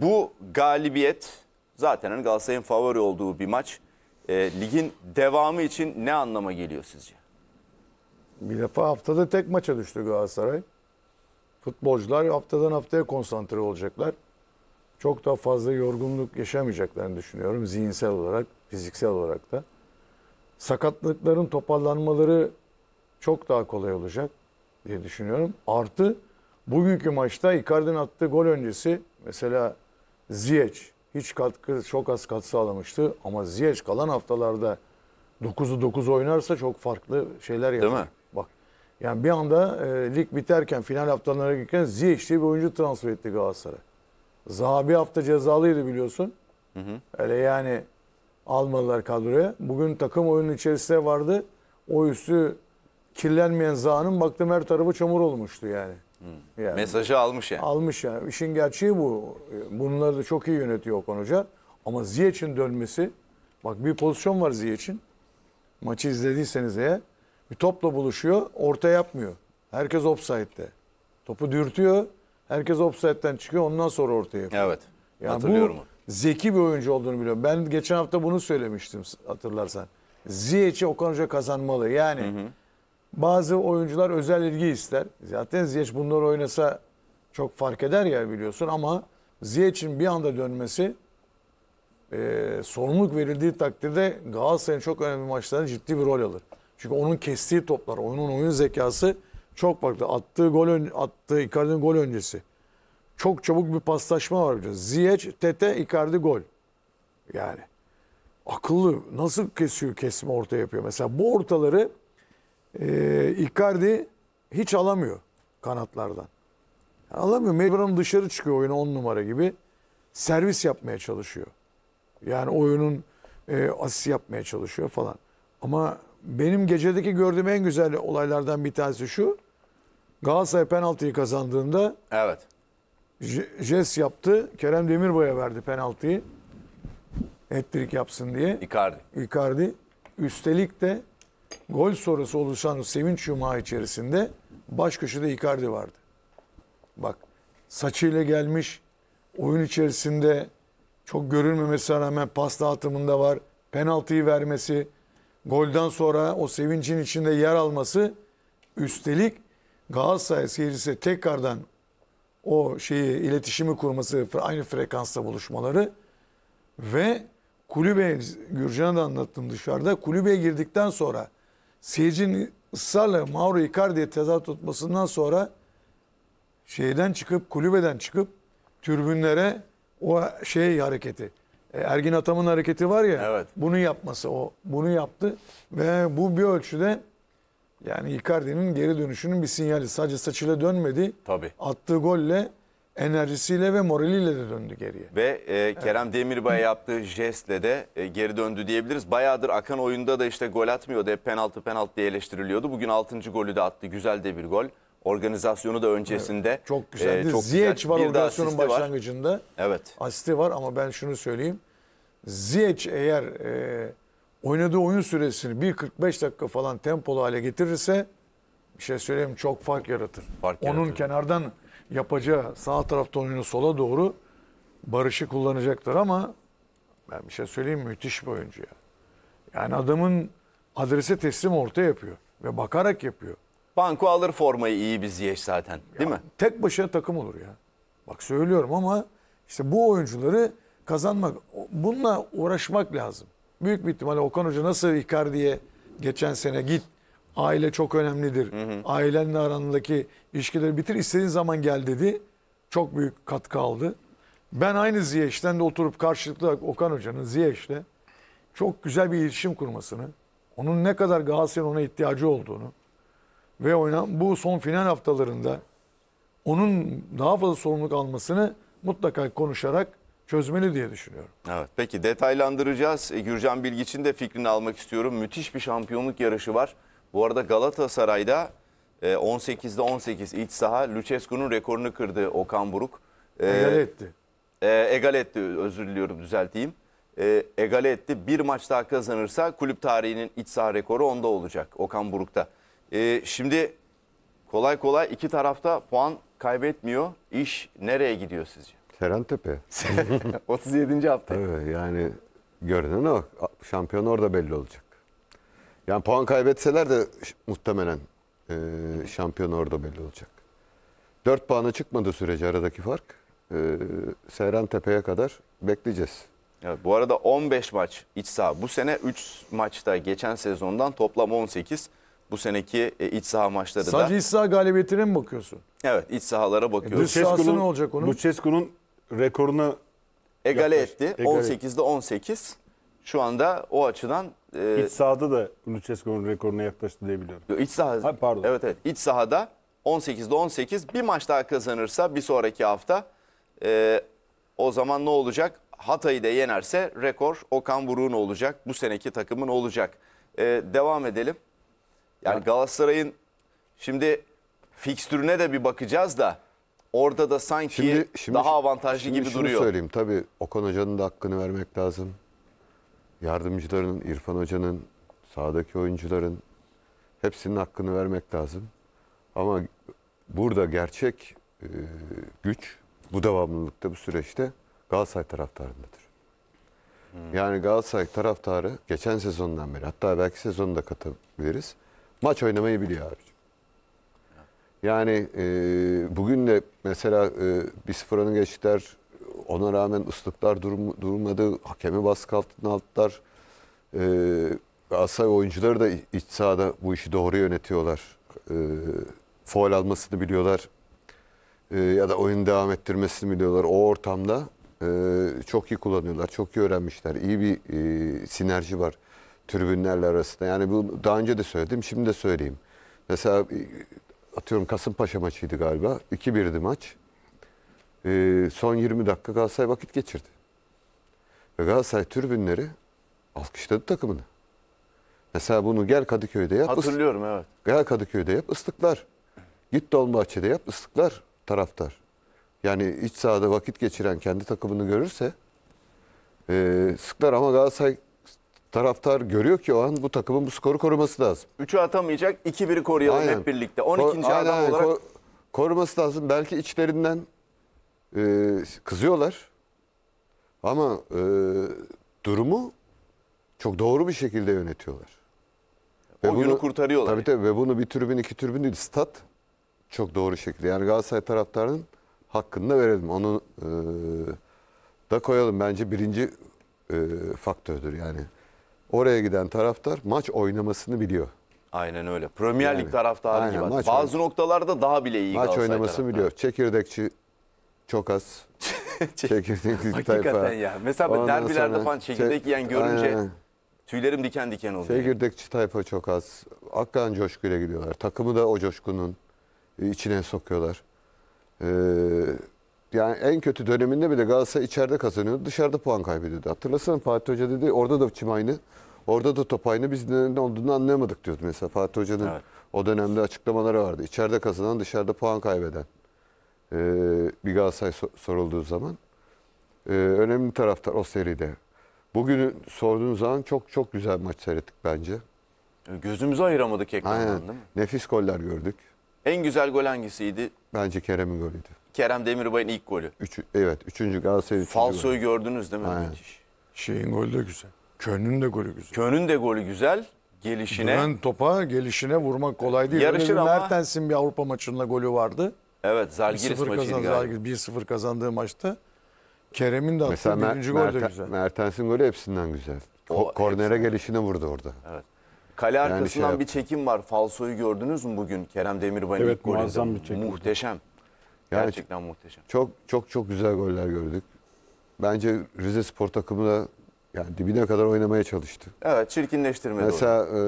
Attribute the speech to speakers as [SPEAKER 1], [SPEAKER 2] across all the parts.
[SPEAKER 1] bu galibiyet zaten hani Galatasaray'ın favori olduğu bir maç. E, ligin devamı için ne anlama geliyor sizce?
[SPEAKER 2] Bir defa haftada tek maça düştü Galatasaray. Futbolcular haftadan haftaya konsantre olacaklar. Çok daha fazla yorgunluk yaşamayacaklarını düşünüyorum zihinsel olarak, fiziksel olarak da. Sakatlıkların toparlanmaları çok daha kolay olacak diye düşünüyorum. Artı bugünkü maçta Icardi'nin attığı gol öncesi mesela Ziyech hiç katkı çok az katkı sağlamıştı ama Ziyech kalan haftalarda 9'u 9 oynarsa çok farklı şeyler yapar. Değil mi? Bak yani bir anda e, lig biterken final haftalarına girerken Ziyech diye bir oyuncu transfer etti Galatasaray. Zaha bir hafta cezalıydı biliyorsun. Hı hı. Öyle yani almadılar kadroya. Bugün takım oyunun içerisinde vardı. O üstü kirlenmeyen Zaha'nın baktım her tarafı çamur olmuştu yani.
[SPEAKER 1] Yani, Mesajı almış yani.
[SPEAKER 2] Almış yani. İşin gerçeği bu. Bunları da çok iyi yönetiyor Okan Hoca. Ama Ziyech'in dönmesi, bak bir pozisyon var Ziyech'in. Maçı izlediyseniz eğer. Bir topla buluşuyor, orta yapmıyor. Herkes offside'de. Topu dürtüyor, herkes offside'den çıkıyor, ondan sonra ortaya yapıyor. Evet, yani hatırlıyorum. Bu, zeki bir oyuncu olduğunu biliyorum. Ben geçen hafta bunu söylemiştim hatırlarsan. Ziyech'i Okan Hoca kazanmalı. Yani... Hı hı bazı oyuncular özel ilgi ister. Zaten Ziyech bunları oynasa çok fark eder ya biliyorsun ama Ziyech'in bir anda dönmesi e, sorumluluk verildiği takdirde Galatasaray'ın çok önemli maçlarında ciddi bir rol alır. Çünkü onun kestiği toplar, oyunun oyun zekası çok farklı. Attığı gol ön, attığı Icardi'nin gol öncesi. Çok çabuk bir paslaşma var biliyorsun. Ziyech, Tete, Icardi gol. Yani akıllı nasıl kesiyor kesme ortaya yapıyor. Mesela bu ortaları e, Icardi hiç alamıyor kanatlardan. Yani alamıyor. Mecburen dışarı çıkıyor oyuna on numara gibi. Servis yapmaya çalışıyor. Yani oyunun e, asist yapmaya çalışıyor falan. Ama benim gecedeki gördüğüm en güzel olaylardan bir tanesi şu. Galatasaray penaltıyı kazandığında evet. jest yaptı. Kerem Demirbay'a verdi penaltıyı. Ettirik yapsın diye. Icardi. Icardi. Üstelik de gol sonrası oluşan sevinç yumağı içerisinde baş köşede Icardi vardı. Bak saçıyla gelmiş, oyun içerisinde çok görülmemesine rağmen pas dağıtımında var. Penaltıyı vermesi, golden sonra o sevincin içinde yer alması üstelik Galatasaray seyircisi tekrardan o şeyi iletişimi kurması, aynı frekansta buluşmaları ve kulübe Gürcan'a da anlattım dışarıda. Kulübe girdikten sonra seyircinin ısrarla Mauro Icardi'ye tezat tutmasından sonra şeyden çıkıp kulübeden çıkıp türbünlere o şey hareketi e, Ergin Atam'ın hareketi var ya evet. bunu yapması o bunu yaptı ve bu bir ölçüde yani Icardi'nin geri dönüşünün bir sinyali sadece saçıyla dönmedi. Tabii. Attığı golle enerjisiyle ve moraliyle de döndü geriye.
[SPEAKER 1] Ve e, Kerem evet. Demirbay yaptığı jestle de e, geri döndü diyebiliriz. Bayağıdır akan oyunda da işte gol atmıyordu. Hep penaltı penaltı diye eleştiriliyordu. Bugün 6. golü de attı. Güzel de bir gol. Organizasyonu da öncesinde. Evet, çok güzeldi. E, çok Ziyech güzel. var bir organizasyonun başlangıcında.
[SPEAKER 2] Var. Evet. Asisti var ama ben şunu söyleyeyim. Ziyech eğer e, oynadığı oyun süresini 1.45 dakika falan tempolu hale getirirse bir şey söyleyeyim çok fark yaratır. Fark Onun yaratır. kenardan yapacağı sağ tarafta oyunu sola doğru Barış'ı kullanacaktır ama ben bir şey söyleyeyim müthiş bir oyuncu ya. Yani adamın adrese teslim orta yapıyor ve bakarak yapıyor. Banko alır
[SPEAKER 1] formayı iyi bir Ziyech zaten değil ya, mi?
[SPEAKER 2] Tek başına takım olur ya. Bak söylüyorum ama işte bu oyuncuları kazanmak, bununla uğraşmak lazım. Büyük bir ihtimalle Okan Hoca nasıl Icardi'ye geçen sene git Aile çok önemlidir. Hı hı. Ailenle arandaki ilişkileri bitir istediğin zaman gel dedi. Çok büyük katkı aldı. Ben aynı Ziyeş'ten de oturup karşılıklı Okan Hoca'nın Ziyeş'le çok güzel bir iletişim kurmasını, onun ne kadar Galatasaray'ın ona ihtiyacı olduğunu ve oynan bu son final haftalarında onun daha fazla sorumluluk almasını mutlaka konuşarak çözmeli diye düşünüyorum.
[SPEAKER 1] Evet. Peki detaylandıracağız. E, Gürcan Bilgiç'in de fikrini almak istiyorum. Müthiş bir şampiyonluk yarışı var. Bu arada Galatasaray'da 18'de e, 18 iç saha Lucescu'nun rekorunu kırdı Okan Buruk. E, egal etti. E, egal etti özür diliyorum düzelteyim. E, egal etti. Bir maç daha kazanırsa kulüp tarihinin iç saha rekoru onda olacak Okan Buruk'ta. E, şimdi kolay kolay iki tarafta puan kaybetmiyor. İş nereye gidiyor sizce?
[SPEAKER 3] Tep'e. 37. hafta. Evet yani görünen o. Şampiyon orada belli olacak. Yani puan kaybetseler de muhtemelen e, şampiyon orada belli olacak. 4 puana çıkmadı sürece aradaki fark e, Seyran Tepe'ye kadar bekleyeceğiz. Evet, bu arada 15 maç iç saha. Bu sene 3
[SPEAKER 1] maçta geçen sezondan toplam 18. Bu seneki e, iç saha maçları da. Sadece
[SPEAKER 3] iç saha
[SPEAKER 2] galibiyetine mi bakıyorsun?
[SPEAKER 1] Evet iç sahalara e, bakıyoruz. E, sahası ne olacak
[SPEAKER 2] onun? Lucescu'nun rekorunu
[SPEAKER 1] egale etti. Egale. 18'de 18 şu anda o açıdan e, İç sahada da Lucescu'nun rekoruna yaklaştı diyebiliyorum. İç iç saha Ha, pardon. Evet evet. İç sahada 18'de 18 bir maç daha kazanırsa bir sonraki hafta e, o zaman ne olacak? Hatay'ı da yenerse rekor Okan Buruk'un olacak. Bu seneki takımın olacak. E, devam edelim. Yani Galatasaray'ın şimdi fikstürüne de bir bakacağız da orada da sanki daha avantajlı şimdi gibi şunu duruyor.
[SPEAKER 3] söyleyeyim tabii Okan Hoca'nın da hakkını vermek lazım. Yardımcılarının İrfan Hoca'nın, sahadaki oyuncuların hepsinin hakkını vermek lazım. Ama burada gerçek e, güç bu devamlılıkta, bu süreçte Galatasaray taraftarındadır. Hmm. Yani Galatasaray taraftarı geçen sezondan beri hatta belki sezonu da katabiliriz. Maç oynamayı biliyor abicim. Yani e, bugün de mesela e, bir sıfıranın geçtiler ona rağmen ıslıklar durum, durmadı. Hakemi baskı altına aldılar. E, Galatasaray oyuncuları da iç sahada bu işi doğru yönetiyorlar. E, foul almasını biliyorlar. E, ya da oyun devam ettirmesini biliyorlar. O ortamda e, çok iyi kullanıyorlar. Çok iyi öğrenmişler. İyi bir e, sinerji var tribünlerle arasında. Yani bu daha önce de söyledim. Şimdi de söyleyeyim. Mesela e, atıyorum Kasımpaşa maçıydı galiba. 2-1'di maç e, son 20 dakika Galatasaray vakit geçirdi. Ve Galatasaray tribünleri alkışladı takımını. Mesela bunu gel Kadıköy'de yap. Hatırlıyorum evet. Gel Kadıköy'de yap ıslıklar. Git Dolmabahçe'de yap ıslıklar taraftar. Yani iç sahada vakit geçiren kendi takımını görürse e, sıklar ama Galatasaray taraftar görüyor ki o an bu takımın bu skoru koruması lazım.
[SPEAKER 1] 3'ü atamayacak 2 biri koruyalım aynen. hep birlikte. 12. Ko adam aynen, olarak. Ko
[SPEAKER 3] koruması lazım. Belki içlerinden e, kızıyorlar. Ama e, durumu çok doğru bir şekilde yönetiyorlar.
[SPEAKER 1] Ve o bunu, günü kurtarıyorlar. Tabii
[SPEAKER 3] tabii ve bunu bir tribün iki tribün değil stat çok doğru şekilde. Yani Galatasaray taraftarının hakkını da verelim. Onu e, da koyalım bence birinci e, faktördür yani. Oraya giden taraftar maç oynamasını biliyor. Aynen öyle. Premier yani, Lig taraftarı aynen, gibi. Bazı oynadı.
[SPEAKER 1] noktalarda daha bile iyi Maç oynamasını taraftarı.
[SPEAKER 3] biliyor. Çekirdekçi çok az çekirdekli tayfa. Hakikaten ya. Mesela Ondan derbilerde sonra falan çekirdek çek- yiyen görünce Aynen.
[SPEAKER 1] tüylerim diken diken oluyor.
[SPEAKER 3] Çekirdekçi tayfa çok az. Hakikaten coşkuyla gidiyorlar. Takımı da o coşkunun içine sokuyorlar. Ee, yani en kötü döneminde bile Galatasaray içeride kazanıyordu. Dışarıda puan kaybediyordu. Hatırlasana Fatih Hoca dedi orada da çim aynı. Orada da top aynı. Biz ne olduğunu anlayamadık diyordu mesela. Fatih Hoca'nın Evet. o dönemde açıklamaları vardı. İçeride kazanan dışarıda puan kaybeden e, bir Galatasaray sorulduğu zaman e, önemli taraftar o seride. Bugün sorduğunuz zaman çok çok güzel maç seyrettik bence.
[SPEAKER 1] Gözümüzü ayıramadık ekrandan Aynen. değil mi?
[SPEAKER 3] Nefis goller gördük. En
[SPEAKER 1] güzel gol hangisiydi?
[SPEAKER 3] Bence Kerem'in golüydü.
[SPEAKER 1] Kerem Demirbay'ın ilk golü.
[SPEAKER 3] Üç, evet, üçüncü Galatasaray'ın üçüncü Falsoyu
[SPEAKER 2] golü. gördünüz değil mi? Aynen.
[SPEAKER 3] Müthiş. Şeyin golü de güzel. Kön'ün de golü güzel.
[SPEAKER 2] Kön'ün de golü güzel. Gelişine. Duran topa gelişine vurmak kolay değil. Yarışır Öyle ama. Mertens'in bir Avrupa maçında golü vardı. Evet Zalgiris 1 maçıydı kazandı, galiba. Zalgiris 1-0 kazandığı maçta
[SPEAKER 3] Kerem'in de attığı Mesela Mer- birinci gol de güzel. Mertens'in golü hepsinden güzel. O Ko- kornere gelişini vurdu orada. Evet. Kale şey arkasından yap-
[SPEAKER 1] bir çekim var. Falsoyu gördünüz mü bugün? Kerem Demirbay'ın Evet, ilk golü. muazzam bir çekim. Muhteşem. Yani- Gerçekten muhteşem.
[SPEAKER 3] Çok çok çok güzel goller gördük. Bence Rize Spor takımı da yani dibine kadar oynamaya çalıştı.
[SPEAKER 1] Evet çirkinleştirme.
[SPEAKER 3] Mesela e,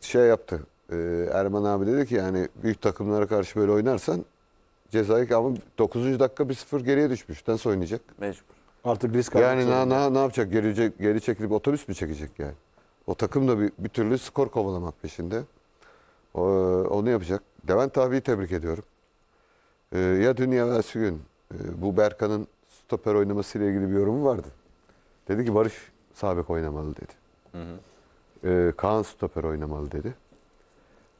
[SPEAKER 3] şey yaptı. E, Erman abi dedi ki yani büyük takımlara karşı böyle oynarsan Cezayir ama 9. dakika 1-0 geriye düşmüş. Nasıl oynayacak? Mecbur. Artık risk almak Yani ne ne ne yapacak? Geri, geri çekilip otobüs mü çekecek yani? O takım da bir, bir türlü skor kovalamak peşinde. O, e, onu yapacak. Levent abiyi tebrik ediyorum. Ee, ya dünya ya gün e, bu Berkan'ın stoper oynamasıyla ilgili bir yorumu vardı. Dedi ki Barış Sabek oynamalı dedi. Hı hı. Ee, Kaan stoper oynamalı dedi.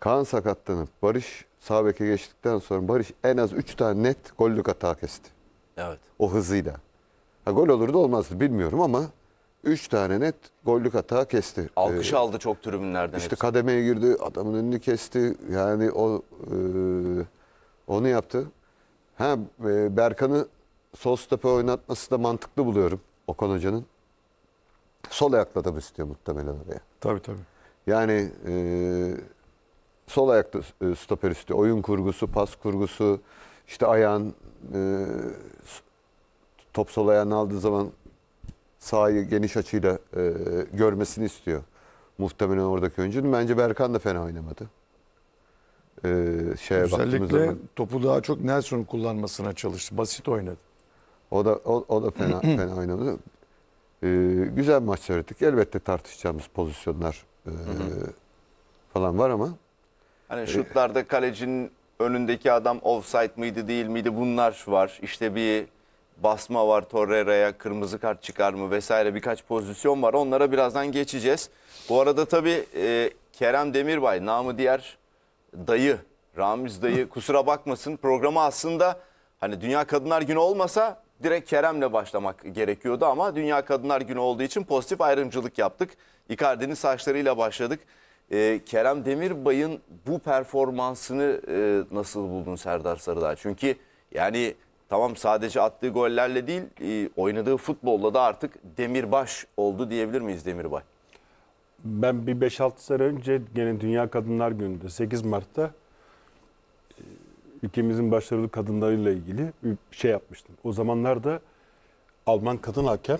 [SPEAKER 3] Kaan sakatlanıp Barış sağ geçtikten sonra Barış en az 3 tane net gollük hata kesti. Evet. O hızıyla. Ha, gol olurdu olmazdı bilmiyorum ama 3 tane net gollük hata kesti. Alkış ee,
[SPEAKER 1] aldı çok tribünlerden. İşte hepsi.
[SPEAKER 3] kademeye girdi, adamın önünü kesti. Yani o e, onu yaptı. Ha e, Berkan'ı sol stope oynatması da mantıklı buluyorum Okan Hoca'nın. Sol ayakla da istiyor muhtemelen oraya. Tabii tabii. Yani e, sol ayakta e, stoper üstü. Oyun kurgusu, pas kurgusu, işte ayağın e, top sol ayağını aldığı zaman sahayı geniş açıyla e, görmesini istiyor. Muhtemelen oradaki oyuncunun. Bence Berkan da fena oynamadı. E, şeye Özellikle zaman,
[SPEAKER 2] topu daha çok Nelson'un kullanmasına çalıştı. Basit oynadı.
[SPEAKER 3] O da o, o da fena fena oynadı. E, güzel maç seyrettik. Elbette tartışacağımız pozisyonlar e, falan var ama
[SPEAKER 1] Hani şutlarda kalecinin önündeki adam offside mıydı değil miydi bunlar var. İşte bir basma var Torreira'ya kırmızı kart çıkar mı vesaire birkaç pozisyon var. Onlara birazdan geçeceğiz. Bu arada tabii e, Kerem Demirbay namı diğer dayı Ramiz dayı kusura bakmasın programı aslında hani Dünya Kadınlar Günü olmasa direkt Kerem'le başlamak gerekiyordu ama Dünya Kadınlar Günü olduğu için pozitif ayrımcılık yaptık. Icardi'nin saçlarıyla başladık. E, Kerem Demirbay'ın bu performansını e, nasıl buldun Serdar Sarıdağ? Çünkü yani tamam sadece attığı gollerle değil e, oynadığı futbolla da artık Demirbaş oldu diyebilir miyiz Demirbay?
[SPEAKER 3] Ben bir 5-6 sene önce gene Dünya Kadınlar Günü'nde 8 Mart'ta ülkemizin e, başarılı kadınlarıyla ilgili bir şey yapmıştım. O zamanlarda Alman kadın hakem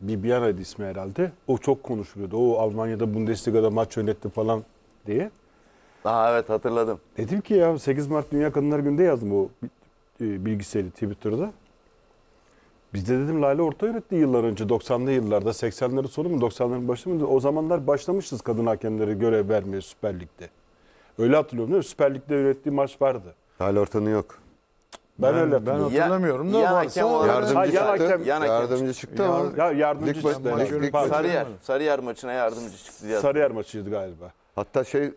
[SPEAKER 3] Bibiana ismi herhalde. O çok konuşuluyordu. O Almanya'da Bundesliga'da maç yönetti falan diye.
[SPEAKER 1] Aa evet hatırladım.
[SPEAKER 3] Dedim ki ya 8 Mart Dünya Kadınlar Günü'nde yazdım bu e, bilgisayarı Twitter'da. Biz de dedim Lale Orta yönetti yıllar önce 90'lı yıllarda 80'lerin sonu mu 90'ların başı mı o zamanlar başlamışız kadın hakemleri görev vermeye Süper Lig'de. Öyle hatırlıyorum değil mi? Süper Lig'de yönettiği maç vardı. Lale Orta'nın yok. Ben, ben öyle ben hatırlamıyorum ya, da varsa o yardımcı, ha, çıktı, hakem, yan yardımcı çıktı ama. Ya, yardımcı çıktı. Sarıyer,
[SPEAKER 1] Sarıyer maçına yardımcı çıktı. Sarıyer
[SPEAKER 3] maçıydı galiba. Hatta şey